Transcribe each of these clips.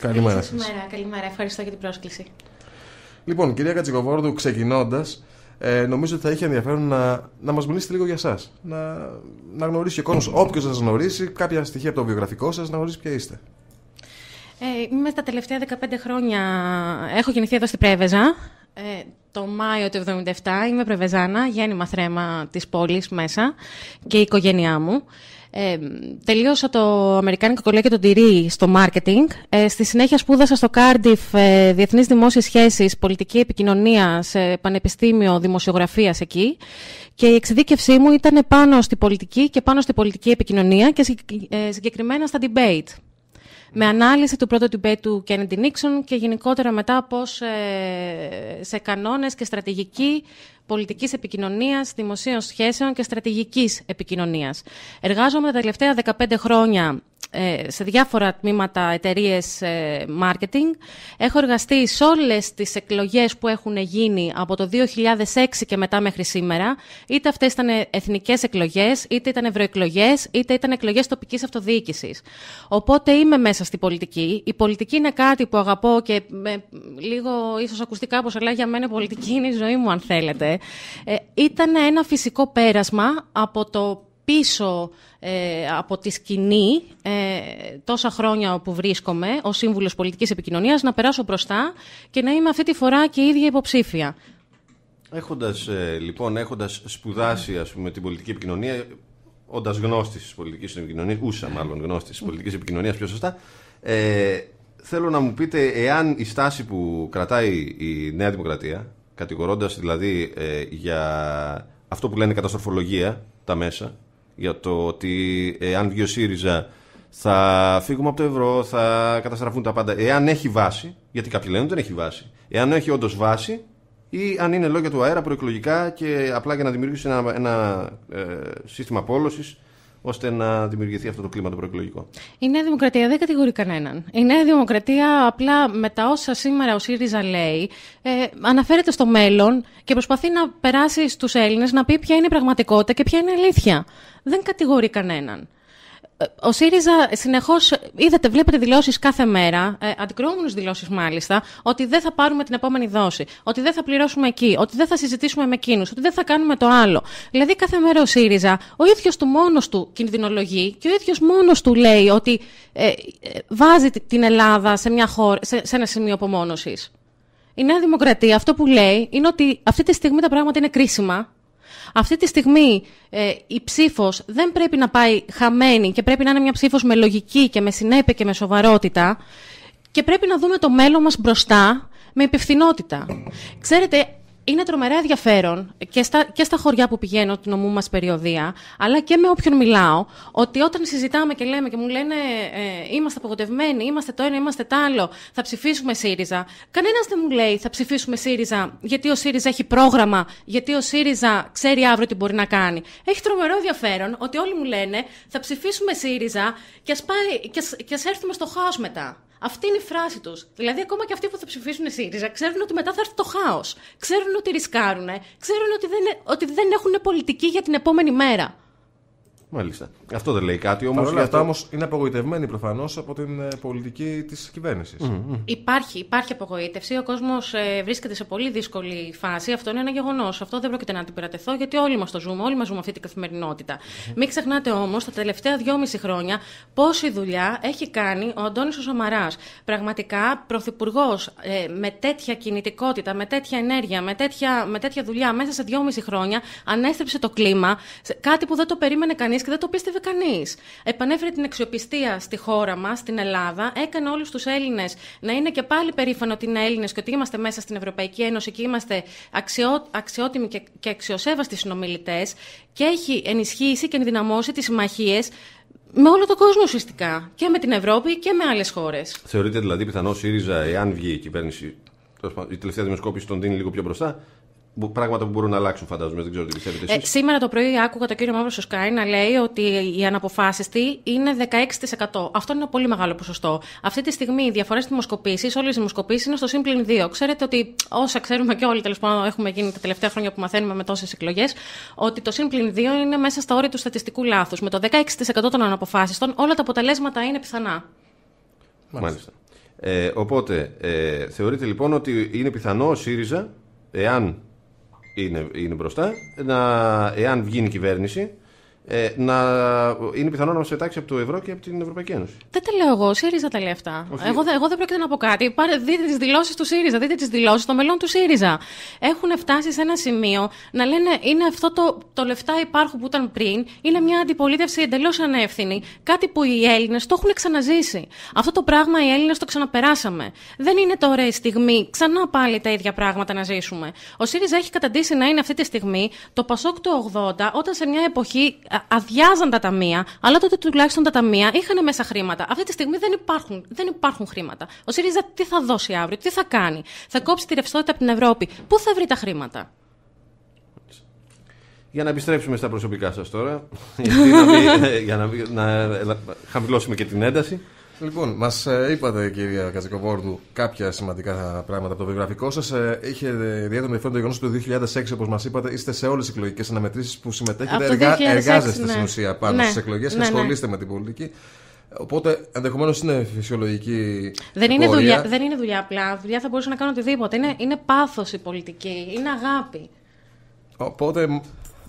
Καλημέρα σας. Καλημέρα, καλημέρα. Ευχαριστώ για την πρόσκληση. Λοιπόν, κυρία Κατσικοβόρδου, ξεκινώντας, ε, νομίζω ότι θα είχε ενδιαφέρον να, να μας μιλήσετε λίγο για εσά. Να, να γνωρίσει ο κόσμος, όποιος σας γνωρίσει, κάποια στοιχεία από το βιογραφικό σας, να γνωρίσει ποια είστε. Ε, είμαι στα τελευταία 15 χρόνια. Έχω γεννηθεί εδώ στην Πρέβεζα. Ε, το Μάιο του 1977 είμαι Πρεβεζάνα, γέννημα θρέμα της πόλης μέσα και η οικογένειά μου τελείωσα το Αμερικάνικο Κολέγιο των Τυρί στο marketing. Ε, στη συνέχεια σπούδασα στο Cardiff ε, Διεθνείς Δημόσιες Σχέσεις, Πολιτική Επικοινωνία σε Πανεπιστήμιο Δημοσιογραφίας εκεί. Και η εξειδίκευσή μου ήταν πάνω στη πολιτική και πάνω στη πολιτική επικοινωνία και ε, συγκεκριμένα στα debate. Με ανάλυση του πρώτου debate του Kennedy Nixon και γενικότερα μετά πώς ε, σε κανόνες και στρατηγική πολιτικής επικοινωνίας, δημοσίων σχέσεων και στρατηγικής επικοινωνίας. Εργάζομαι τα τελευταία 15 χρόνια ε, σε διάφορα τμήματα εταιρείες ε, marketing. Έχω εργαστεί σε όλες τις εκλογές που έχουν γίνει από το 2006 και μετά μέχρι σήμερα. Είτε αυτές ήταν εθνικές εκλογές, είτε ήταν ευρωεκλογές, είτε ήταν εκλογές τοπικής αυτοδιοίκησης. Οπότε είμαι μέσα στην πολιτική. Η πολιτική είναι κάτι που αγαπώ και με λίγο ίσως ακουστικά κάπω, αλλά για μένα η πολιτική είναι η ζωή μου, αν θέλετε. Ε, ήταν ένα φυσικό πέρασμα από το πίσω ε, από τη σκηνή ε, τόσα χρόνια που βρίσκομαι ως Σύμβουλος Πολιτικής Επικοινωνίας να περάσω μπροστά και να είμαι αυτή τη φορά και η ίδια υποψήφια. Έχοντας, ε, λοιπόν, έχοντας σπουδάσει ας πούμε, την πολιτική επικοινωνία, όντας γνώστης της πολιτικής επικοινωνίας, ούσα μάλλον γνώστης της πολιτικής επικοινωνίας πιο σωστά, ε, θέλω να μου πείτε εάν η στάση που κρατάει η Νέα Δημοκρατία κατηγορώντας δηλαδή ε, για αυτό που λένε καταστροφολογία τα μέσα, για το ότι ε, αν βγει ο ΣΥΡΙΖΑ θα φύγουμε από το ευρώ, θα καταστραφούν τα πάντα. Εάν έχει βάση, γιατί κάποιοι λένε δεν έχει βάση, εάν έχει όντως βάση ή αν είναι λόγια του αέρα προεκλογικά και απλά για να δημιουργήσει ένα, ένα ε, σύστημα πόλωσης ώστε να δημιουργηθεί αυτό το κλίμα το προεκλογικό. Η Νέα Δημοκρατία δεν κατηγορεί κανέναν. Η Νέα Δημοκρατία απλά με τα όσα σήμερα ο ΣΥΡΙΖΑ λέει, ε, αναφέρεται στο μέλλον και προσπαθεί να περάσει στους Έλληνες να πει ποια είναι η πραγματικότητα και ποια είναι η αλήθεια. Δεν κατηγορεί κανέναν ο ΣΥΡΙΖΑ συνεχώς, είδατε, βλέπετε δηλώσεις κάθε μέρα, ε, δηλώσεις δηλώσεις μάλιστα, ότι δεν θα πάρουμε την επόμενη δόση, ότι δεν θα πληρώσουμε εκεί, ότι δεν θα συζητήσουμε με εκείνους, ότι δεν θα κάνουμε το άλλο. Δηλαδή, κάθε μέρα ο ΣΥΡΙΖΑ ο ίδιος του μόνος του κινδυνολογεί και ο ίδιος μόνος του λέει ότι ε, ε βάζει την Ελλάδα σε, μια χώρα, σε, σε ένα σημείο απομόνωσης. Η Νέα Δημοκρατία αυτό που λέει είναι ότι αυτή τη στιγμή τα πράγματα είναι κρίσιμα αυτή τη στιγμή ε, η ψήφος δεν πρέπει να πάει χαμένη και πρέπει να είναι μια ψήφος με λογική και με συνέπεια και με σοβαρότητα. Και πρέπει να δούμε το μέλλον μας μπροστά με υπευθυνότητα. Ξέρετε, είναι τρομερά ενδιαφέρον και στα, και στα χωριά που πηγαίνω, την ομού μας περιοδία, αλλά και με όποιον μιλάω, ότι όταν συζητάμε και λέμε και μου λένε ε, Είμαστε απογοτευμένοι, είμαστε το ένα, είμαστε το άλλο, θα ψηφίσουμε ΣΥΡΙΖΑ. Κανένας δεν μου λέει Θα ψηφίσουμε ΣΥΡΙΖΑ, γιατί ο ΣΥΡΙΖΑ έχει πρόγραμμα, γιατί ο ΣΥΡΙΖΑ ξέρει αύριο τι μπορεί να κάνει. Έχει τρομερό ενδιαφέρον ότι όλοι μου λένε Θα ψηφίσουμε ΣΥΡΙΖΑ και ας έρθουμε στο χάος μετά. Αυτή είναι η φράση τους. Δηλαδή, ακόμα και αυτοί που θα ψηφίσουν ΣΥΡΙΖΑ ξέρουν ότι μετά θα έρθει το χάος. Ξέρουν ότι ρισκάρουν. Ξέρουν ότι δεν, ότι δεν έχουν πολιτική για την επόμενη μέρα. Μάλιστα. Αυτό δεν λέει κάτι όμως. Όλα αυτά όμως είναι απογοητευμένοι προφανώς από την ε, πολιτική της κυβέρνησης. Mm, Υπάρχει, υπάρχει απογοήτευση. Ο κόσμος ε, βρίσκεται σε πολύ δύσκολη φάση. Αυτό είναι ένα γεγονός. Αυτό δεν πρόκειται να αντιπερατεθώ γιατί όλοι μας το ζούμε, όλοι μας ζούμε αυτή την καθημερινότητα. Mm. Μην ξεχνάτε όμως τα τελευταία δυόμιση χρόνια πόση δουλειά έχει κάνει ο Αντώνης ο Πραγματικά πρωθυπουργός ε, με τέτοια κινητικότητα, με τέτοια ενέργεια, με τέτοια, με τέτοια δουλειά μέσα σε δυόμιση χρόνια ανέστρεψε το κλίμα. Κάτι που δεν το περίμενε κανείς και δεν το πίστευε κανείς. Επανέφερε την αξιοπιστία στη χώρα μας, στην Ελλάδα, έκανε όλους τους Έλληνες να είναι και πάλι περήφανοι ότι είναι Έλληνες και ότι είμαστε μέσα στην Ευρωπαϊκή Ένωση και είμαστε αξιό, αξιότιμοι και, και αξιοσέβαστοι συνομιλητές και έχει ενισχύσει και ενδυναμώσει τις συμμαχίες με όλο τον κόσμο ουσιαστικά. Και με την Ευρώπη και με άλλες χώρες. Θεωρείτε δηλαδή πιθανό ΣΥΡΙΖΑ, εάν βγει η κυβέρνηση. Η τελευταία δημοσκόπηση τον δίνει λίγο πιο μπροστά πράγματα που μπορούν να αλλάξουν, φαντάζομαι. Δεν ξέρω τι πιστεύετε. Ε, εσείς. Ε, σήμερα το πρωί άκουγα τον κύριο Μαύρο Σοσκάι να λέει ότι οι αναποφάσιστη είναι 16%. Αυτό είναι ένα πολύ μεγάλο ποσοστό. Αυτή τη στιγμή οι διαφορές δημοσκοπήσεις, όλες οι δημοσκοπήσεις είναι στο σύμπλην 2. Ξέρετε ότι όσα ξέρουμε και όλοι τέλος πάντων έχουμε γίνει τα τελευταία χρόνια που μαθαίνουμε με τόσες εκλογές, ότι το σύμπλην 2 είναι μέσα στα όρια του στατιστικού λάθους. Με το 16% των αναποφάσιστων όλα τα αποτελέσματα είναι πιθανά. Μάλιστα. Μάλιστα. Ε, οπότε, ε, θεωρείτε λοιπόν ότι είναι πιθανό ο ΣΥΡΙΖΑ, εάν είναι, είναι μπροστά. Να, εάν βγει η κυβέρνηση, ε, να είναι πιθανό να μας πετάξει από το ευρώ και από την Ευρωπαϊκή Ένωση. Δεν τα λέω εγώ. ΣΥΡΙΖΑ τα λέει αυτά. Εγώ, εγώ δεν πρόκειται να πω κάτι. Πάρε, δείτε τις δηλώσεις του ΣΥΡΙΖΑ, δείτε τις δηλώσεις των μελών του ΣΥΡΙΖΑ. Έχουν φτάσει σε ένα σημείο να λένε είναι αυτό το, το λεφτά υπάρχουν που ήταν πριν, είναι μια αντιπολίτευση εντελώς ανεύθυνη. Κάτι που οι Έλληνες το έχουν ξαναζήσει. Αυτό το πράγμα οι Έλληνες το ξαναπεράσαμε. Δεν είναι τώρα η στιγμή ξανά πάλι τα ίδια πράγματα να ζήσουμε. Ο ΣΥΡΙΖΑ έχει καταντήσει να είναι αυτή τη στιγμή το Πασόκ του 80, όταν σε μια εποχή αδειάζαν τα ταμεία, αλλά τότε τουλάχιστον τα ταμεία είχαν μέσα χρήματα. Αυτή τη στιγμή δεν υπάρχουν, δεν υπάρχουν χρήματα. Ο ΣΥΡΙΖΑ τι θα δώσει αύριο, τι θα κάνει. Θα κόψει τη ρευστότητα από την Ευρώπη. Πού θα βρει τα χρήματα. Για να επιστρέψουμε στα προσωπικά σας τώρα, για να, να, να ε, ε, χαμηλώσουμε και την ένταση. Λοιπόν, μας ε, είπατε, κυρία Κατσικοβόρδου κάποια σημαντικά πράγματα από το βιογραφικό σας. Ε, είχε ιδιαίτερο ενδιαφέρον το γεγονός ότι το 2006, όπως μας είπατε, είστε σε όλες τις εκλογικές αναμετρήσεις που συμμετέχετε. εργάζεστε ναι. στην ουσία πάνω ναι. στις εκλογές και ναι, ασχολείστε ναι. με την πολιτική. Οπότε ενδεχομένως είναι φυσιολογική. Δεν είναι, δουλειά, δεν είναι δουλειά απλά. Δουλειά θα μπορούσα να κάνω οτιδήποτε. Είναι, είναι πάθος η πολιτική. Είναι αγάπη. Οπότε,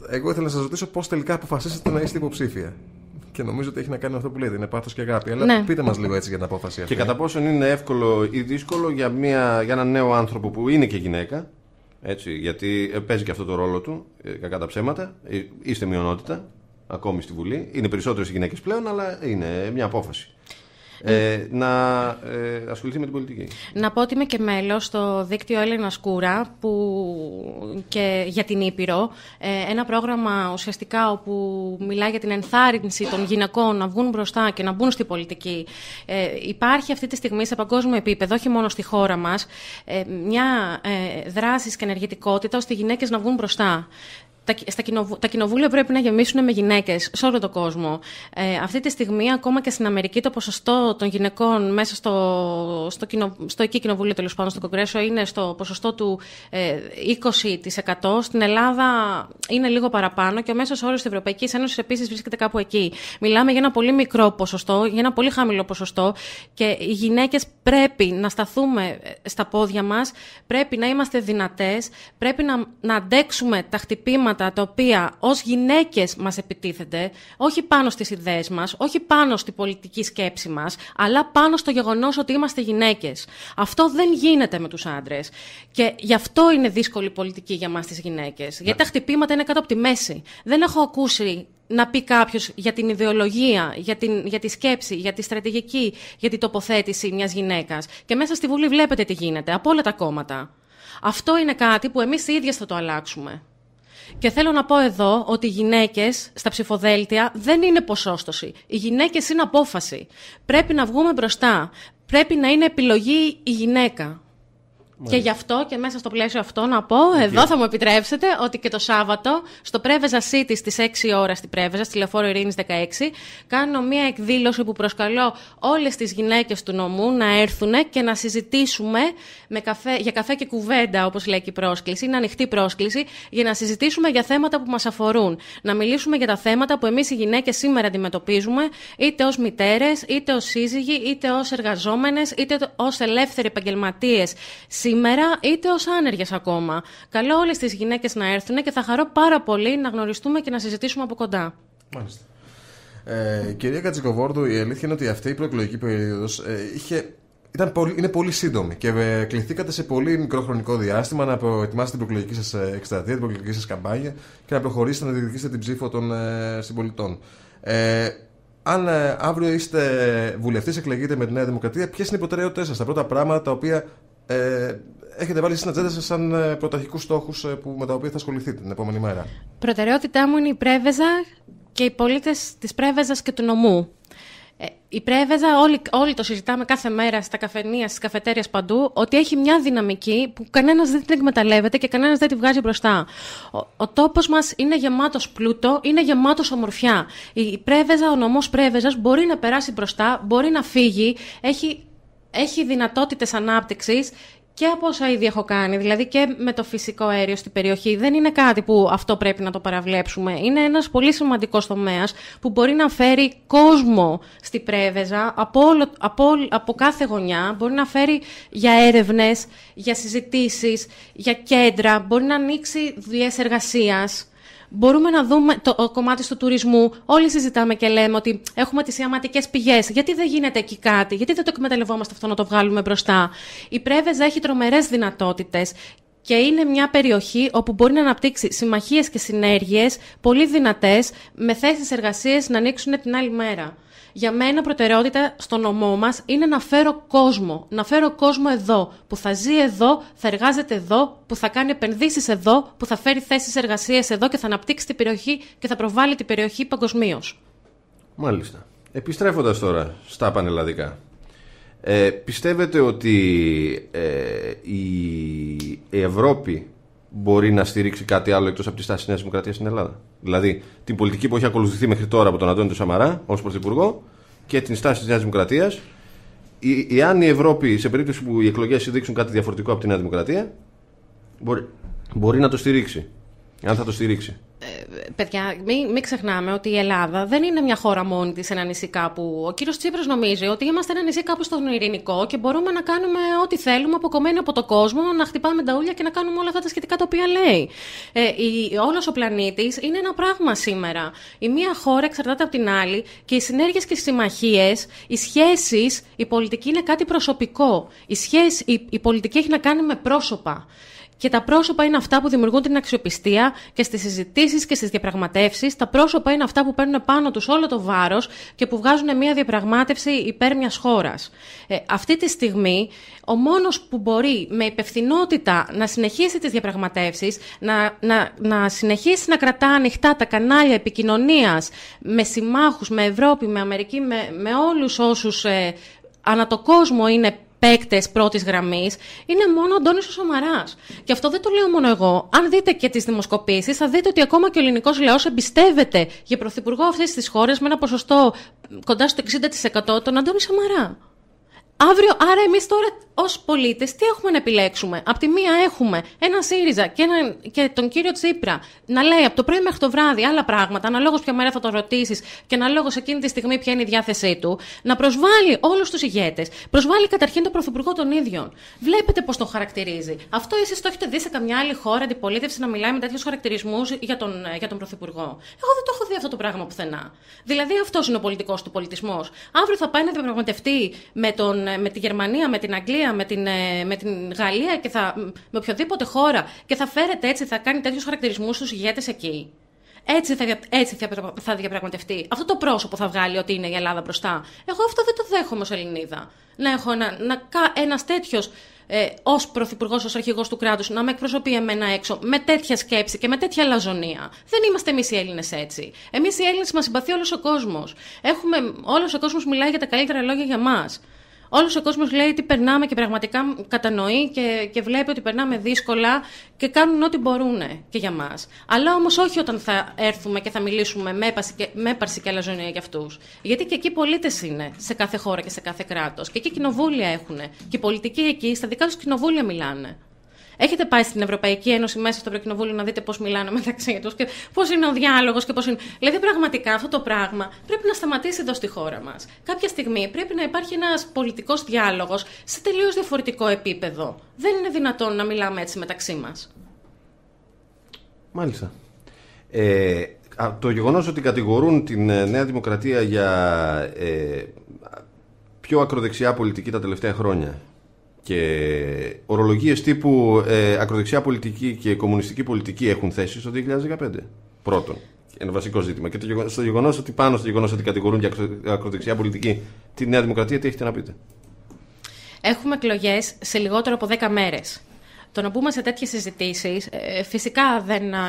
εγώ ήθελα να σας ρωτήσω πώς τελικά αποφασίσατε να είστε υποψήφια και νομίζω ότι έχει να κάνει αυτό που λέτε. Είναι πάθος και αγάπη. Αλλά ναι. πείτε μας λίγο έτσι για την απόφαση αυτή. Και κατά πόσον είναι εύκολο ή δύσκολο για, μια, για έναν νέο άνθρωπο που είναι και γυναίκα. Έτσι, γιατί ε, παίζει και αυτό το ρόλο του, ε, κακά τα ψέματα. Ε, είστε μειονότητα, ακόμη στη Βουλή. Είναι περισσότερε οι γυναίκες πλέον, αλλά είναι μια απόφαση ε, ναι. να ε, ασχοληθεί με την πολιτική. Να πω ότι είμαι και μέλος στο δίκτυο Έλενα Σκούρα που, και για την Ήπειρο. Ε, ένα πρόγραμμα ουσιαστικά όπου μιλάει για την ενθάρρυνση των γυναικών να βγουν μπροστά και να μπουν στη πολιτική. Ε, υπάρχει αυτή τη στιγμή σε παγκόσμιο επίπεδο, όχι μόνο στη χώρα μας, ε, μια ε, δράσης και ενεργητικότητας ώστε οι γυναίκες να βγουν μπροστά τα, στα κοινοβου, τα κοινοβούλια πρέπει να γεμίσουν με γυναίκες σε όλο τον κόσμο. Ε, αυτή τη στιγμή, ακόμα και στην Αμερική, το ποσοστό των γυναικών μέσα στο, στο, κοινο, στο εκεί κοινοβούλιο, τέλος πάντων, στο Κογκρέσο, είναι στο ποσοστό του ε, 20%. Στην Ελλάδα είναι λίγο παραπάνω και ο μέσος όρος της Ευρωπαϊκής Ένωσης επίσης βρίσκεται κάπου εκεί. Μιλάμε για ένα πολύ μικρό ποσοστό, για ένα πολύ χαμηλό ποσοστό και οι γυναίκες πρέπει να σταθούμε ε, στα πόδια μας, πρέπει να είμαστε δυνατές, πρέπει να, να αντέξουμε τα χτυπήματα τα οποία ως γυναίκες μας επιτίθενται, όχι πάνω στις ιδέες μας, όχι πάνω στη πολιτική σκέψη μας, αλλά πάνω στο γεγονός ότι είμαστε γυναίκες. Αυτό δεν γίνεται με τους άντρες. Και γι' αυτό είναι δύσκολη πολιτική για μας τις γυναίκες. Γιατί ναι. τα χτυπήματα είναι κάτω από τη μέση. Δεν έχω ακούσει να πει κάποιος για την ιδεολογία, για, την, για τη σκέψη, για τη στρατηγική, για την τοποθέτηση μιας γυναίκας. Και μέσα στη Βουλή βλέπετε τι γίνεται, από όλα τα κόμματα. Αυτό είναι κάτι που εμείς οι ίδιες θα το αλλάξουμε. Και θέλω να πω εδώ ότι οι γυναίκες στα ψηφοδέλτια δεν είναι ποσόστοση. Οι γυναίκες είναι απόφαση. Πρέπει να βγούμε μπροστά. Πρέπει να είναι επιλογή η γυναίκα. Και γι' αυτό και μέσα στο πλαίσιο αυτό να πω, εδώ θα μου επιτρέψετε ότι και το Σάββατο στο Πρέβεζα City στις 6 ώρα στην Πρέβεζα, στη Λεωφόρο Ειρήνης 16, κάνω μία εκδήλωση που προσκαλώ όλες τις γυναίκες του νομού να έρθουν και να συζητήσουμε με καφέ, για καφέ και κουβέντα, όπως λέει και η πρόσκληση. Είναι ανοιχτή πρόσκληση για να συζητήσουμε για θέματα που μας αφορούν. Να μιλήσουμε για τα θέματα που εμείς οι γυναίκες σήμερα αντιμετωπίζουμε, είτε ως μητέρες, είτε ως σύζυγοι, είτε ως εργαζόμενες, είτε ως ελεύθεροι επαγγελματίες σήμερα, είτε ως άνεργες ακόμα. Καλώ όλες τις γυναίκες να έρθουν και θα χαρώ πάρα πολύ να γνωριστούμε και να συζητήσουμε από κοντά. Μάλιστα. Ε, κυρία Κατσικοβόρδου, η αλήθεια είναι ότι αυτή η προεκλογική περίοδος ε, είναι πολύ σύντομη και ε, κληθήκατε σε πολύ μικρό χρονικό διάστημα να προετοιμάσετε την προεκλογική σας εκστρατεία, την προεκλογική σας καμπάνια και να προχωρήσετε να διεκδικήσετε την ψήφο των ε, συμπολιτών. Ε, αν ε, αύριο είστε βουλευτής, εκλεγείτε με τη Νέα Δημοκρατία, ποιες είναι οι προτεραιότητές σας, τα πρώτα πράγματα τα οποία ε, έχετε βάλει στην ατζέντα σας σαν ε, πρωταρχικούς στόχους ε, με τα οποία θα ασχοληθείτε την επόμενη μέρα. Προτεραιότητά μου είναι η Πρέβεζα και οι πολίτες της Πρέβεζας και του νομού. η Πρέβεζα, όλοι, όλοι το συζητάμε κάθε μέρα στα καφενεία, στις καφετέρειες παντού, ότι έχει μια δυναμική που κανένας δεν την εκμεταλλεύεται και κανένας δεν τη βγάζει μπροστά. Ο, ο τόπος μας είναι γεμάτος πλούτο, είναι γεμάτος ομορφιά. η Πρέβεζα, ο νομός Πρέβεζας μπορεί να περάσει μπροστά, μπορεί να φύγει, έχει έχει δυνατότητες ανάπτυξης και από όσα ήδη έχω κάνει, δηλαδή και με το φυσικό αέριο στην περιοχή, δεν είναι κάτι που αυτό πρέπει να το παραβλέψουμε. Είναι ένας πολύ σημαντικός τομέας που μπορεί να φέρει κόσμο στην πρέβεζα από, όλο, από, από κάθε γωνιά. Μπορεί να φέρει για έρευνες, για συζητήσεις, για κέντρα. Μπορεί να ανοίξει δουλειέ εργασίας μπορούμε να δούμε το κομμάτι του τουρισμού. Όλοι συζητάμε και λέμε ότι έχουμε τις ιαματικέ πηγές. Γιατί δεν γίνεται εκεί κάτι, γιατί δεν το εκμεταλλευόμαστε αυτό να το βγάλουμε μπροστά. Η Πρέβεζα έχει τρομερές δυνατότητες και είναι μια περιοχή όπου μπορεί να αναπτύξει συμμαχίες και συνέργειες πολύ δυνατές, με θέσεις εργασία να ανοίξουν την άλλη μέρα για μένα προτεραιότητα στο νομό μας είναι να φέρω κόσμο. Να φέρω κόσμο εδώ, που θα ζει εδώ, θα εργάζεται εδώ, που θα κάνει επενδύσεις εδώ, που θα φέρει θέσεις εργασίας εδώ και θα αναπτύξει την περιοχή και θα προβάλλει την περιοχή παγκοσμίως. Μάλιστα. Επιστρέφοντας τώρα στα πανελλαδικά. Ε, πιστεύετε ότι ε, η Ευρώπη μπορεί να στηρίξει κάτι άλλο εκτός από τη στάση της Νέας Δημοκρατίας στην Ελλάδα. Δηλαδή την πολιτική που έχει ακολουθηθεί μέχρι τώρα από τον Αντώνη του Σαμαρά ως Πρωθυπουργό και την στάση της Νέας Δημοκρατίας. Εάν η Ευρώπη, σε περίπτωση που οι εκλογές δείξουν κάτι διαφορετικό από τη Νέα Δημοκρατία, μπορεί, μπορεί να το στηρίξει. Αν θα το στηρίξει παιδιά, μην, ξεχνάμε ότι η Ελλάδα δεν είναι μια χώρα μόνη της, ένα νησί κάπου. Ο κύριος Τσίπρας νομίζει ότι είμαστε ένα νησί κάπου στον Ειρηνικό και μπορούμε να κάνουμε ό,τι θέλουμε, αποκομμένοι από τον κόσμο, να χτυπάμε τα ούλια και να κάνουμε όλα αυτά τα σχετικά τα οποία λέει. Ε, Όλος ο πλανήτης είναι ένα πράγμα σήμερα. Η μία χώρα εξαρτάται από την άλλη και οι συνέργειες και οι συμμαχίες, οι σχέσεις, η πολιτική είναι κάτι προσωπικό. Η, σχέση, η, η πολιτική έχει να κάνει με πρόσωπα. Και τα πρόσωπα είναι αυτά που δημιουργούν την αξιοπιστία και στις συζητήσεις και στις διαπραγματεύσεις. Τα πρόσωπα είναι αυτά που παίρνουν πάνω τους όλο το βάρος και που βγάζουν μια διαπραγμάτευση υπέρ μιας χώρας. Ε, αυτή τη στιγμή, ο μόνος που μπορεί με υπευθυνότητα να συνεχίσει τις διαπραγματεύσεις, να, να, να συνεχίσει να κρατά ανοιχτά τα κανάλια επικοινωνίας με συμμάχους, με Ευρώπη, με Αμερική, με, με όλους όσους. Ε, ανά το κόσμο είναι παίκτες πρώτης γραμμής είναι μόνο ο Αντώνης ο Και αυτό δεν το λέω μόνο εγώ. Αν δείτε και τις δημοσκοπήσεις, θα δείτε ότι ακόμα και ο ελληνικός λαός εμπιστεύεται για πρωθυπουργό αυτής της χώρας με ένα ποσοστό κοντά στο 60% τον Αντώνη Σαμαρά. Αύριο, άρα εμείς τώρα ως πολίτες τι έχουμε να επιλέξουμε. Απ' τη μία έχουμε ένα ΣΥΡΙΖΑ και, ένα, και τον κύριο Τσίπρα να λέει από το πρωί μέχρι το βράδυ άλλα πράγματα, αναλόγως ποια μέρα θα τον ρωτήσεις και αναλόγως εκείνη τη στιγμή ποια είναι η διάθεσή του, να προσβάλλει όλους τους ηγέτες. Προσβάλλει καταρχήν τον Πρωθυπουργό των ίδιων. Βλέπετε πώς τον χαρακτηρίζει. Αυτό εσείς το έχετε δει σε καμιά άλλη χώρα αντιπολίτευση να μιλάει με τέτοιους χαρακτηρισμούς για τον, για τον Πρωθυπουργό. Εγώ δεν το έχω δει αυτό το πράγμα πουθενά. Δηλαδή αυτός είναι ο πολιτικός του πολιτισμός. Αύριο θα πάει να διαπραγματευτεί με τον ε, με τη Γερμανία, με την Αγγλία, με την, ε, με την Γαλλία και θα, με οποιοδήποτε χώρα και θα φέρετε έτσι, θα κάνει τέτοιους χαρακτηρισμούς στους ηγέτες εκεί. Έτσι, θα, έτσι θα, διαπραγματευτεί. Αυτό το πρόσωπο θα βγάλει ότι είναι η Ελλάδα μπροστά. Εγώ αυτό δεν το δέχομαι ως Ελληνίδα. Να έχω ένα, να, ένας τέτοιος ε, ως πρωθυπουργός, ως αρχηγός του κράτους, να με εκπροσωπεί εμένα έξω με τέτοια σκέψη και με τέτοια λαζονία. Δεν είμαστε εμείς οι Έλληνες έτσι. Εμείς οι Έλληνες μας συμπαθεί όλος ο κόσμος. Όλος ο κόσμος μιλάει για τα καλύτερα λόγια για μας. Όλος ο κόσμος λέει ότι περνάμε και πραγματικά κατανοεί και, και βλέπει ότι περνάμε δύσκολα και κάνουν ό,τι μπορούν και για μας. Αλλά όμως όχι όταν θα έρθουμε και θα μιλήσουμε με έπαρση και, με έπαρση για αυτούς. Γιατί και εκεί πολίτες είναι σε κάθε χώρα και σε κάθε κράτος. Και εκεί κοινοβούλια έχουν. Και οι πολιτικοί εκεί στα δικά τους κοινοβούλια μιλάνε. Έχετε πάει στην Ευρωπαϊκή Ένωση μέσα στο Ευρωκοινοβούλιο να δείτε πώς μιλάνε μεταξύ τους και πώς είναι ο διάλογος και πώς είναι. Δηλαδή, πραγματικά αυτό το πράγμα πρέπει να σταματήσει εδώ στη χώρα μας. Κάποια στιγμή πρέπει να υπάρχει ένας πολιτικός διάλογος σε τελείως διαφορετικό επίπεδο. Δεν είναι δυνατόν να μιλάμε έτσι μεταξύ μας. Μάλιστα. Ε, το γεγονός ότι κατηγορούν την ε, Νέα Δημοκρατία για ε, πιο ακροδεξιά πολιτική τα τελευταία χρόνια και ορολογίες τύπου ε, ακροδεξιά πολιτική και κομμουνιστική πολιτική έχουν θέσει στο 2015. Πρώτον, ένα βασικό ζήτημα. Και το, στο γεγονός ότι πάνω στο γεγονός ότι κατηγορούν για ακροδεξιά πολιτική τη Νέα Δημοκρατία, τι έχετε να πείτε. Έχουμε εκλογές σε λιγότερο από 10 μέρες. Το να μπούμε σε τέτοιες συζητήσεις, ε, φυσικά δεν, ε,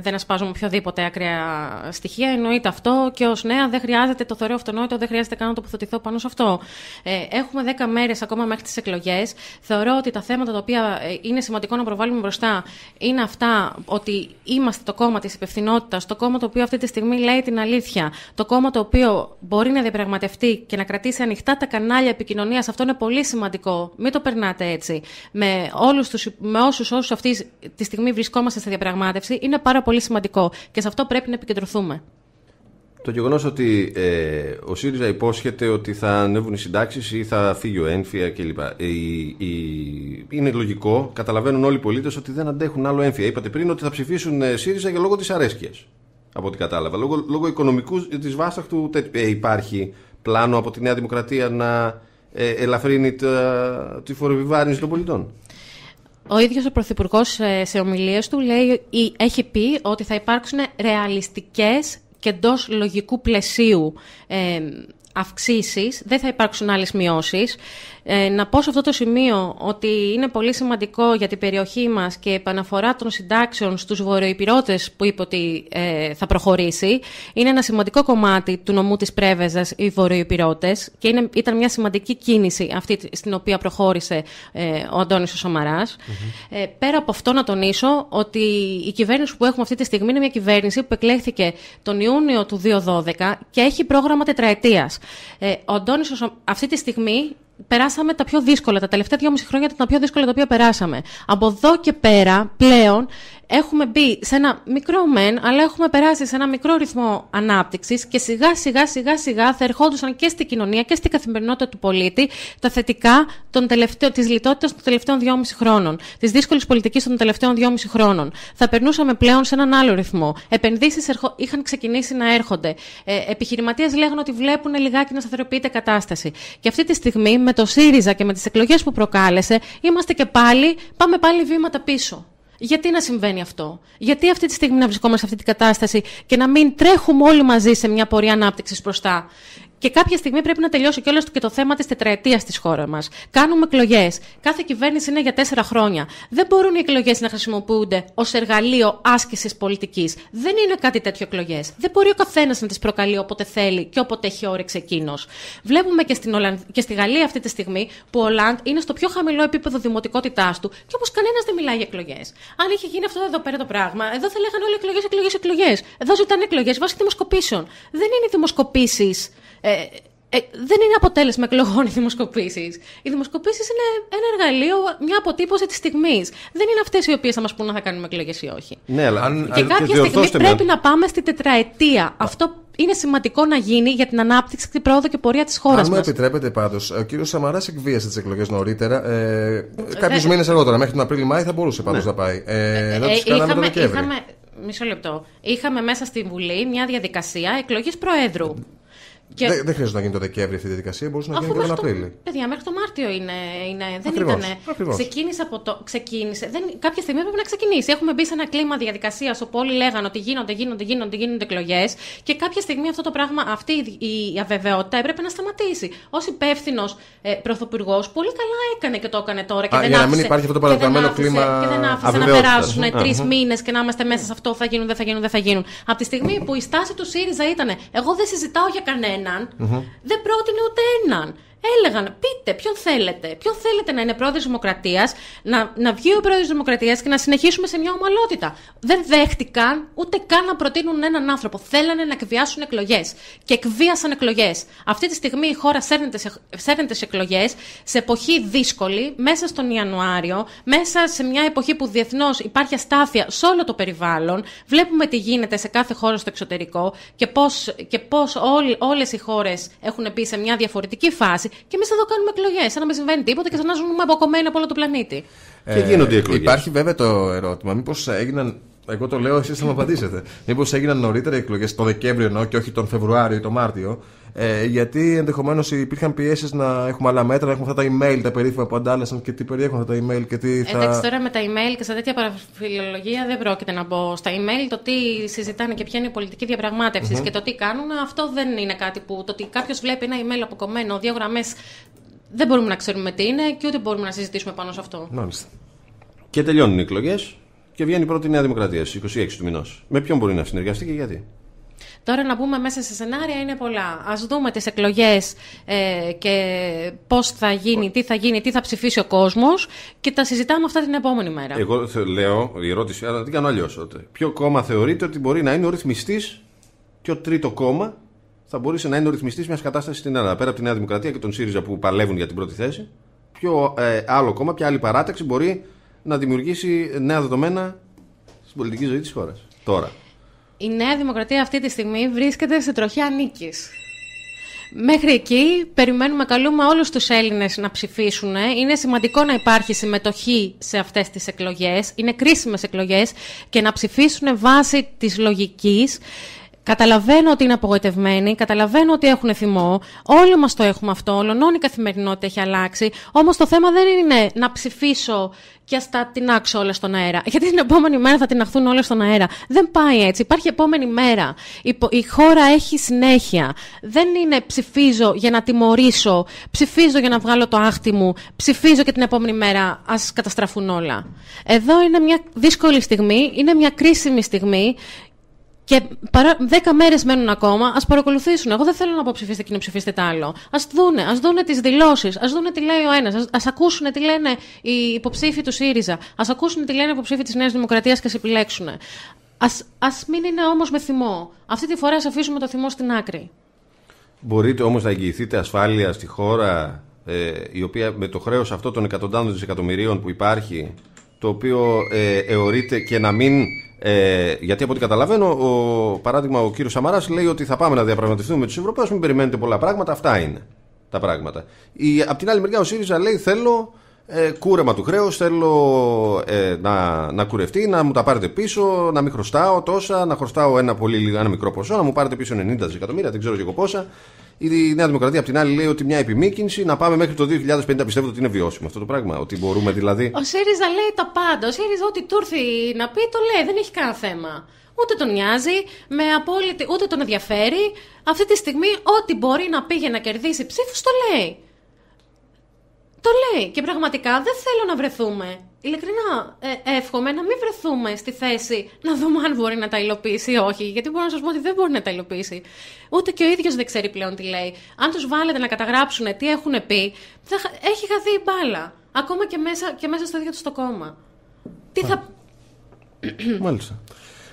δεν ασπάζουμε οποιοδήποτε ακραία στοιχεία. Εννοείται αυτό και ως νέα δεν χρειάζεται το θεωρώ αυτονόητο, δεν χρειάζεται καν να τοποθετηθώ πάνω σε αυτό. Ε, έχουμε δέκα μέρες ακόμα μέχρι τις εκλογές. Θεωρώ ότι τα θέματα τα οποία είναι σημαντικό να προβάλλουμε μπροστά είναι αυτά ότι είμαστε το κόμμα της υπευθυνότητας, το κόμμα το οποίο αυτή τη στιγμή λέει την αλήθεια, το κόμμα το οποίο μπορεί να διαπραγματευτεί και να κρατήσει ανοιχτά τα κανάλια επικοινωνίας. Αυτό είναι πολύ σημαντικό. Μην το περνάτε έτσι. Με όλους τους με όσους αυτή τη στιγμή βρισκόμαστε σε διαπραγμάτευση είναι πάρα πολύ σημαντικό και σε αυτό πρέπει να επικεντρωθούμε. Το γεγονός ότι ε, ο ΣΥΡΙΖΑ υπόσχεται ότι θα ανέβουν οι συντάξεις ή θα φύγει ο ένφια κλπ. Ε, είναι λογικό. Καταλαβαίνουν όλοι οι πολίτες ότι δεν αντέχουν άλλο ένφια. Είπατε πριν ότι θα ψηφίσουν ε, ΣΥΡΙΖΑ για λόγω της αρέσκειας. Από ό,τι κατάλαβα. Λόγω, λόγω οικονομικού ε, της βάσταχτου ε, υπάρχει πλάνο από τη Νέα Δημοκρατία να ε, ελαφρύνει τη φοροβιβάρυνση των πολιτών. Ο ίδιος ο Πρωθυπουργός ε, σε ομιλίες του λέει, ή έχει πει ότι θα υπάρξουν ρεαλιστικές και εντός λογικού πλαισίου ε, Αυξήσεις δεν θα υπάρξουν άλλες μειώσεις. Ε, να πω σε αυτό το σημείο ότι είναι πολύ σημαντικό για την περιοχή μας και επαναφορά των συντάξεων στους βορειοϊπηρώτες που είπε ότι ε, θα προχωρήσει. Είναι ένα σημαντικό κομμάτι του νομού της Πρέβεζας οι βορειοϊπηρώτες και είναι, ήταν μια σημαντική κίνηση αυτή στην οποία προχώρησε ε, ο Αντώνης ο πέρα από αυτό να τονίσω ότι η κυβέρνηση που έχουμε αυτή τη στιγμή είναι μια κυβέρνηση που εκλέχθηκε τον Ιούνιο του 2012 και έχει πρόγραμμα τετραετίας. Ε, ο Αντώνης, αυτή τη στιγμή περάσαμε τα πιο δύσκολα. Τα τελευταία δυόμιση χρόνια ήταν τα πιο δύσκολα τα οποία περάσαμε. Από εδώ και πέρα, πλέον, έχουμε μπει σε ένα μικρό μεν, αλλά έχουμε περάσει σε ένα μικρό ρυθμό ανάπτυξης και σιγά σιγά σιγά σιγά θα ερχόντουσαν και στην κοινωνία και στην καθημερινότητα του πολίτη τα θετικά της λιτότητας των τελευταίων 2,5 χρόνων, της δύσκολης πολιτικής των τελευταίων 2,5 χρόνων. Θα περνούσαμε πλέον σε έναν άλλο ρυθμό. Επενδύσεις ερχο... είχαν ξεκινήσει να έρχονται. Ε, Επιχειρηματίες λέγανε ότι βλέπουν λιγάκι να σταθεροποιείται κατάσταση. Και αυτή τη στιγμή με το ΣΥΡΙΖΑ και με τις εκλογές που προκάλεσε, είμαστε και πάλι, πάμε πάλι βήματα πίσω. Γιατί να συμβαίνει αυτό, Γιατί αυτή τη στιγμή να βρισκόμαστε σε αυτή την κατάσταση και να μην τρέχουμε όλοι μαζί σε μια πορεία ανάπτυξης μπροστά. Και κάποια στιγμή πρέπει να τελειώσει όλο και το θέμα της τετραετίας της χώρας μας. Κάνουμε εκλογές. Κάθε κυβέρνηση είναι για τέσσερα χρόνια. Δεν μπορούν οι εκλογές να χρησιμοποιούνται ως εργαλείο άσκησης πολιτικής. Δεν είναι κάτι τέτοιο εκλογές. Δεν μπορεί ο καθένας να τις προκαλεί όποτε θέλει και όποτε έχει όρεξη εκείνος. Βλέπουμε και, στην και στη Γαλλία αυτή τη στιγμή που ο Λαντ είναι στο πιο χαμηλό επίπεδο δημοτικότητάς του και όπω κανένας δεν μιλάει για εκλογές. Αν είχε γίνει αυτό εδώ πέρα το πράγμα, εδώ θα λέγανε όλοι εκλογές, εκλογές, εκλογές. Εδώ ζητάνε εκλογές βάσει δημοσκοπήσεων. Δεν είναι δημοσκοπήσεις ε, ε, δεν είναι αποτέλεσμα εκλογών οι δημοσκοπήσεις. Οι δημοσκοπήσεις είναι ένα εργαλείο, μια αποτύπωση της στιγμής. Δεν είναι αυτές οι οποίες θα μας πούν αν θα κάνουμε εκλογές ή όχι. Ναι, αλλά αν, και κάποια στιγμή πρέπει να πάμε στη τετραετία. Αυτό είναι σημαντικό να γίνει για την ανάπτυξη, την πρόοδο και πορεία της χώρας μα. Αν μου επιτρέπετε πάντως, ο κύριος Σαμαράς εκβίασε τις εκλογές νωρίτερα. Ε, Κάποιους ε, μήνες αργότερα, μέχρι τον Απρίλιο-Μάη θα μπορούσε πάντως ναι. να πάει. Ε, ε, ε, Είχαμε, μισό λεπτό. Είχαμε μέσα στη Βουλή μια διαδικασία εκλογής Προέδρου. Και... Δεν, δεν χρειάζεται να γίνει το Δεκέμβρη αυτή η διαδικασία, μπορούσε να γίνει και τον Απρίλιο. Παιδιά, μέχρι το Μάρτιο είναι. είναι δεν ήταν. Ξεκίνησε από το. Ξεκίνησε. Δεν, κάποια στιγμή πρέπει να ξεκινήσει. Έχουμε μπει σε ένα κλίμα διαδικασίας όπου όλοι λέγανε ότι γίνονται, γίνονται, γίνονται, γίνονται εκλογές. Και κάποια στιγμή αυτό το πράγμα, αυτή η αβεβαιότητα έπρεπε να σταματήσει. Ως υπεύθυνος ε, πρωθυπουργός, πολύ καλά έκανε και το έκανε τώρα. Και Α, δεν για να μην υπάρχει αυτό το παραδεδομένο κλίμα. Και δεν άφησε να περάσουν ναι. τρεις μήνες και να είμαστε μέσα σε αυτό, θα γίνουν, δεν θα γίνουν, δεν θα γίνουν. Από τη στιγμή που η στάση του ΣΥΡΙΖΑ ήταν, εγώ δεν συζητάω για κανένα δεν πρότεινε ούτε έναν έλεγαν, πείτε ποιον θέλετε. Ποιον θέλετε να είναι πρόεδρος Δημοκρατίας, να, να βγει ο πρόεδρος Δημοκρατίας και να συνεχίσουμε σε μια ομαλότητα. Δεν δέχτηκαν ούτε καν να προτείνουν έναν άνθρωπο. Θέλανε να εκβιάσουν εκλογές. Και εκβίασαν εκλογές. Αυτή τη στιγμή η χώρα σέρνεται σε, σε εκλογές, σε εποχή δύσκολη, μέσα στον Ιανουάριο, μέσα σε μια εποχή που διεθνώς υπάρχει αστάθεια σε όλο το περιβάλλον. Βλέπουμε τι γίνεται σε κάθε χώρα στο εξωτερικό και πώς όλες οι χώρες έχουν μπει σε μια διαφορετική φάση. Και εμείς εδώ κάνουμε εκλογές. Σαν να μην συμβαίνει τίποτα και σαν να ζούμε αποκομμένοι από όλο το πλανήτη. και γίνονται οι εκλογές. Υπάρχει βέβαια το ερώτημα, μήπως έγιναν εγώ το λέω, εσείς θα μου απαντήσετε. Μήπως έγιναν νωρίτερα οι εκλογές, το Δεκέμβριο εννοώ και όχι τον Φεβρουάριο ή τον Μάρτιο. Ε, γιατί ενδεχομένως υπήρχαν πιέσεις να έχουμε άλλα μέτρα, να έχουμε αυτά τα email, τα περίφημα που αντάλλασαν και τι περιέχουν αυτά τα email και τι θα. Εντάξει, τώρα με τα email και σε τέτοια παραφιλολογία δεν πρόκειται να μπω στα email. Το τι συζητάνε και ποια είναι η πολιτική και το τι κάνουν, αυτό δεν είναι κάτι που. Το ότι κάποιος βλέπει ένα email αποκομμένο, δύο γραμμές, δεν μπορούμε να ξέρουμε τι είναι και ούτε μπορούμε να συζητήσουμε πάνω σε αυτό. Μάλιστα. Και τελειώνουν οι εκλογές και βγαίνει πρώτη η Νέα Δημοκρατία στις 26 του μηνός. Με ποιον μπορεί να συνεργαστεί και γιατί. Τώρα να μπούμε μέσα σε σενάρια είναι πολλά. Ας δούμε τις εκλογές ε, και πώς θα γίνει, τι θα γίνει, τι θα ψηφίσει ο κόσμος και τα συζητάμε αυτά την επόμενη μέρα. Εγώ θε, λέω, η ερώτηση, αλλά δεν κάνω αλλιώς. Ποιο κόμμα θεωρείτε ότι μπορεί να είναι ο ρυθμιστής, ποιο τρίτο κόμμα θα μπορούσε να είναι ο ρυθμιστής μιας κατάστασης στην Ελλάδα. Πέρα από τη Νέα Δημοκρατία και τον ΣΥΡΙΖΑ που παλεύουν για την πρώτη θέση, ποιο ε, άλλο κόμμα, ποια άλλη παράταξη μπορεί να δημιουργήσει νέα δεδομένα στην πολιτική ζωή της χώρας. Τώρα. Η Νέα Δημοκρατία αυτή τη στιγμή βρίσκεται σε τροχιά νίκης. Μέχρι εκεί περιμένουμε, καλούμε όλους τους Έλληνες να ψηφίσουν. Είναι σημαντικό να υπάρχει συμμετοχή σε αυτές τις εκλογές. Είναι κρίσιμες εκλογές και να ψηφίσουν βάσει της λογικής Καταλαβαίνω ότι είναι απογοητευμένοι, καταλαβαίνω ότι έχουν θυμό. Όλοι μας το έχουμε αυτό, όλη η καθημερινότητα έχει αλλάξει. Όμως το θέμα δεν είναι να ψηφίσω και ας τα τεινάξω όλα στον αέρα. Γιατί την επόμενη μέρα θα τειναχθούν όλα στον αέρα. Δεν πάει έτσι. Υπάρχει επόμενη μέρα. Η, η χώρα έχει συνέχεια. Δεν είναι ψηφίζω για να τιμωρήσω, ψηφίζω για να βγάλω το άχτι μου, ψηφίζω και την επόμενη μέρα ας καταστραφούν όλα. Εδώ είναι μια δύσκολη στιγμή, είναι μια κρίσιμη στιγμή και παρά, δέκα μέρες μένουν ακόμα, ας παρακολουθήσουν. Εγώ δεν θέλω να αποψηφίσετε και να ψηφίσετε τ' άλλο. Ας δούνε, ας δούνε τις δηλώσεις, ας δούνε τι λέει ο ένας, ας ακούσουν τι λένε οι υποψήφοι του ΣΥΡΙΖΑ, ας ακούσουν τι λένε οι υποψήφοι της Νέας Δημοκρατίας και ας επιλέξουν. Ας, μην είναι όμως με θυμό. Αυτή τη φορά ας αφήσουμε το θυμό στην άκρη. Μπορείτε όμως να εγγυηθείτε ασφάλεια στη χώρα ε, η οποία με το χρέος αυτό των εκατοντάδων δισεκατομμυρίων που υπάρχει το οποίο ε, εωρείται και να μην ε, γιατί από ό,τι καταλαβαίνω, ο, παράδειγμα, ο κύριος Σαμαράς λέει ότι θα πάμε να διαπραγματευτούμε με τους Ευρωπαίους, μην περιμένετε πολλά πράγματα. Αυτά είναι τα πράγματα. Η, απ' την άλλη μεριά, ο ΣΥΡΙΖΑ λέει: Θέλω ε, κούρεμα του χρέους. Θέλω ε, να, να κουρευτεί, να μου τα πάρετε πίσω, να μην χρωστάω τόσα, να χρωστάω ένα, πολύ, λίγο, ένα μικρό ποσό, να μου πάρετε πίσω 90 δισεκατομμύρια, δεν ξέρω και εγώ πόσα. Η Νέα Δημοκρατία απ' την άλλη λέει ότι μια επιμήκυνση να πάμε μέχρι το 2050 πιστεύω ότι είναι βιώσιμο αυτό το πράγμα. Ότι μπορούμε δηλαδή. Ο ΣΥΡΙΖΑ λέει τα πάντα. Ο ΣΥΡΙΖΑ ό,τι του έρθει να πει το λέει, δεν έχει κανένα θέμα. Ούτε τον νοιάζει, με απόλυτη, ούτε τον ενδιαφέρει. Αυτή τη στιγμή, ό,τι μπορεί να πήγε να κερδίσει ψήφους, το λέει. Το λέει και πραγματικά δεν θέλω να βρεθούμε. Ειλικρινά, ε, εύχομαι να μην βρεθούμε στη θέση να δούμε αν μπορεί να τα υλοποιήσει ή όχι. Γιατί μπορώ να σας πω ότι δεν μπορεί να τα υλοποιήσει. Ούτε και ο ίδιος δεν ξέρει πλέον τι λέει. Αν τους βάλετε να καταγράψουν τι έχουν πει, θα, έχει χαθεί η μπάλα. Ακόμα και μέσα, και μέσα στο ίδιο τους το κόμμα. Τι θα. Μάλιστα.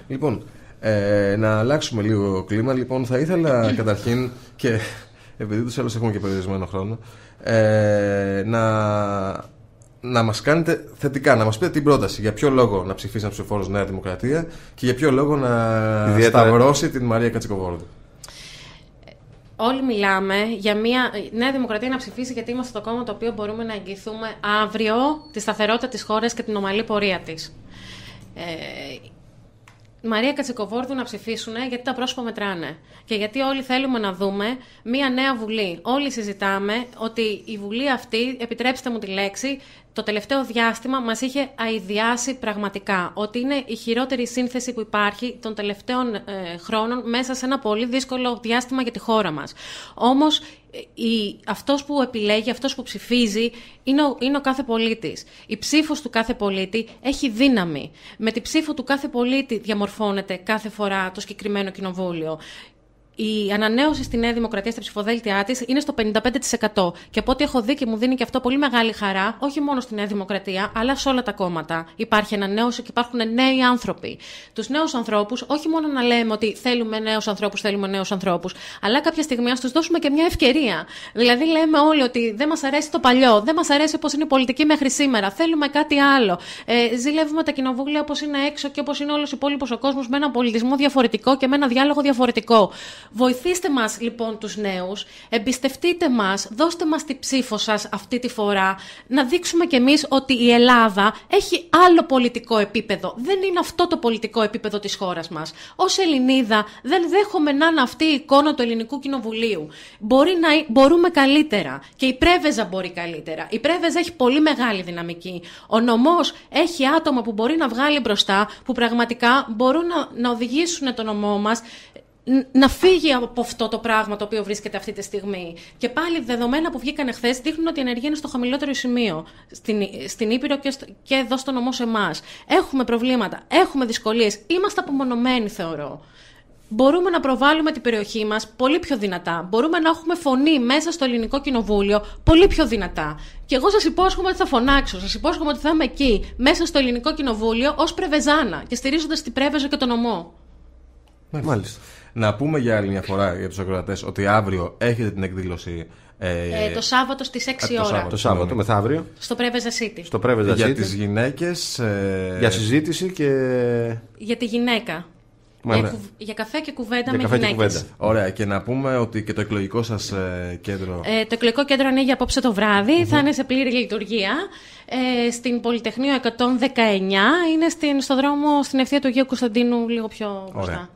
Λοιπόν, ε, να αλλάξουμε λίγο κλίμα. Λοιπόν, θα ήθελα καταρχήν και επειδή τους άλλους έχουμε και περιορισμένο χρόνο, ε, να, να μας κάνετε θετικά, να μας πείτε την πρόταση. Για ποιο λόγο να ψηφίσει ένα ψηφόρος Νέα Δημοκρατία και για ποιο λόγο να Ιδιαίτερα... σταυρώσει την Μαρία Κατσικοβόλου. Όλοι μιλάμε για μια νέα δημοκρατία να ψηφίσει γιατί είμαστε το κόμμα το οποίο μπορούμε να εγγυηθούμε αύριο τη σταθερότητα της χώρας και την ομαλή πορεία της. Ε, Μαρία Κατσικοβόρδου να ψηφίσουν γιατί τα πρόσωπα μετράνε. Και γιατί όλοι θέλουμε να δούμε μία νέα Βουλή. Όλοι συζητάμε ότι η Βουλή αυτή, επιτρέψτε μου τη λέξη, το τελευταίο διάστημα μας είχε αειδιάσει πραγματικά ότι είναι η χειρότερη σύνθεση που υπάρχει των τελευταίων ε, χρόνων μέσα σε ένα πολύ δύσκολο διάστημα για τη χώρα μας. Όμως ε, η, αυτός που επιλέγει, αυτός που ψηφίζει είναι ο, είναι κάθε πολίτης. Η ψήφος του κάθε πολίτη έχει δύναμη. Με τη ψήφο του κάθε πολίτη διαμορφώνεται κάθε φορά το συγκεκριμένο κοινοβούλιο η ανανέωση στη Νέα Δημοκρατία στα ψηφοδέλτια της είναι στο 55%. Και από ό,τι έχω δει και μου δίνει και αυτό πολύ μεγάλη χαρά, όχι μόνο στη Νέα Δημοκρατία, αλλά σε όλα τα κόμματα. Υπάρχει ανανέωση και υπάρχουν νέοι άνθρωποι. Τους νέους ανθρώπους, όχι μόνο να λέμε ότι θέλουμε νέους ανθρώπους, θέλουμε νέους ανθρώπους, αλλά κάποια στιγμή ας τους δώσουμε και μια ευκαιρία. Δηλαδή, λέμε όλοι ότι δεν μας αρέσει το παλιό, δεν μας αρέσει πώς είναι η πολιτική μέχρι σήμερα, θέλουμε κάτι άλλο. Ε, ζηλεύουμε τα κοινοβούλια όπως είναι έξω και όπως είναι όλος ο υπόλοιπος ο κόσμος με έναν πολιτισμό διαφορετικό και με ένα διάλογο διαφορετικό. Βοηθήστε μας λοιπόν τους νέους, εμπιστευτείτε μας, δώστε μας τη ψήφο σας αυτή τη φορά, να δείξουμε κι εμείς ότι η Ελλάδα έχει άλλο πολιτικό επίπεδο. Δεν είναι αυτό το πολιτικό επίπεδο της χώρας μας. Ως Ελληνίδα δεν δέχομαι να είναι αυτή η εικόνα του Ελληνικού Κοινοβουλίου. Μπορεί να, μπορούμε καλύτερα και η Πρέβεζα μπορεί καλύτερα. Η Πρέβεζα έχει πολύ μεγάλη δυναμική. Ο νομός έχει άτομα που μπορεί να βγάλει μπροστά, που πραγματικά μπορούν να, να οδηγήσουν τον νομό μας να φύγει από αυτό το πράγμα το οποίο βρίσκεται αυτή τη στιγμή. Και πάλι δεδομένα που βγήκαν χθε δείχνουν ότι η ενεργία είναι στο χαμηλότερο σημείο στην, στην Ήπειρο και, και εδώ στο νομό σε εμάς. Έχουμε προβλήματα, έχουμε δυσκολίες, είμαστε απομονωμένοι θεωρώ. Μπορούμε να προβάλλουμε την περιοχή μας πολύ πιο δυνατά. Μπορούμε να έχουμε φωνή μέσα στο ελληνικό κοινοβούλιο πολύ πιο δυνατά. Και εγώ σας υπόσχομαι ότι θα φωνάξω, σας υπόσχομαι ότι θα είμαι εκεί, μέσα στο ελληνικό κοινοβούλιο, ως πρεβεζάνα και στηρίζοντας την πρέβεζα και τον ομό. Μάλιστα. Να πούμε για άλλη μια φορά για τους ακροατές ότι αύριο έχετε την εκδήλωση. Ε, ε το Σάββατο στις 6 ε, το ώρα. Σάββατο, το Σάββατο, μεθαύριο. Στο Πρέβεζα City. Στο Πρέβεζα Για τις γυναίκες. Ε, για συζήτηση και. Για τη γυναίκα. Για, ναι. για καφέ και κουβέντα με γυναίκε. Ωραία, και να πούμε ότι και το εκλογικό σας κέντρο. Ε, το εκλογικό κέντρο ανοίγει απόψε το βραδυ mm θα είναι σε πλήρη λειτουργία. Ε, στην Πολυτεχνείο 119, είναι στην, στο δρόμο στην ευθεία του Αγίου Κωνσταντίνου, λίγο πιο μπροστά.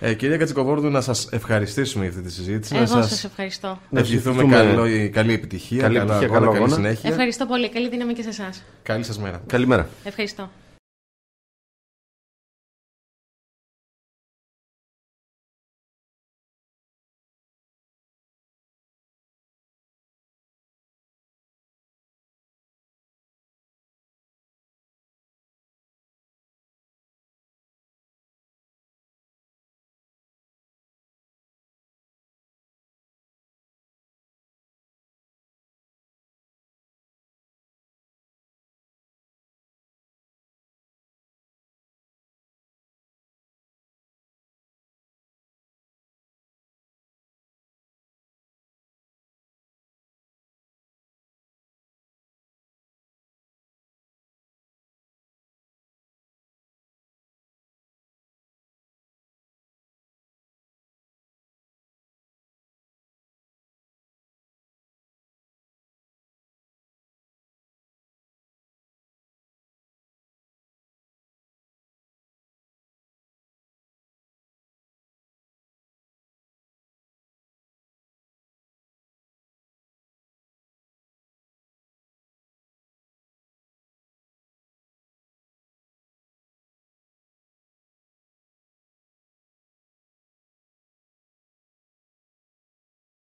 Ε, κυρία Κατσικοβόρδου, να σας ευχαριστήσουμε για αυτή τη συζήτηση. Εγώ σας ευχαριστώ. Να ευχηθούμε καλή, καλή επιτυχία, καλή, επιτυχία, καλό καλή συνέχεια. Ευχαριστώ πολύ. Καλή δύναμη και σε εσάς. Καλή σας μέρα. Καλημέρα. Ευχαριστώ.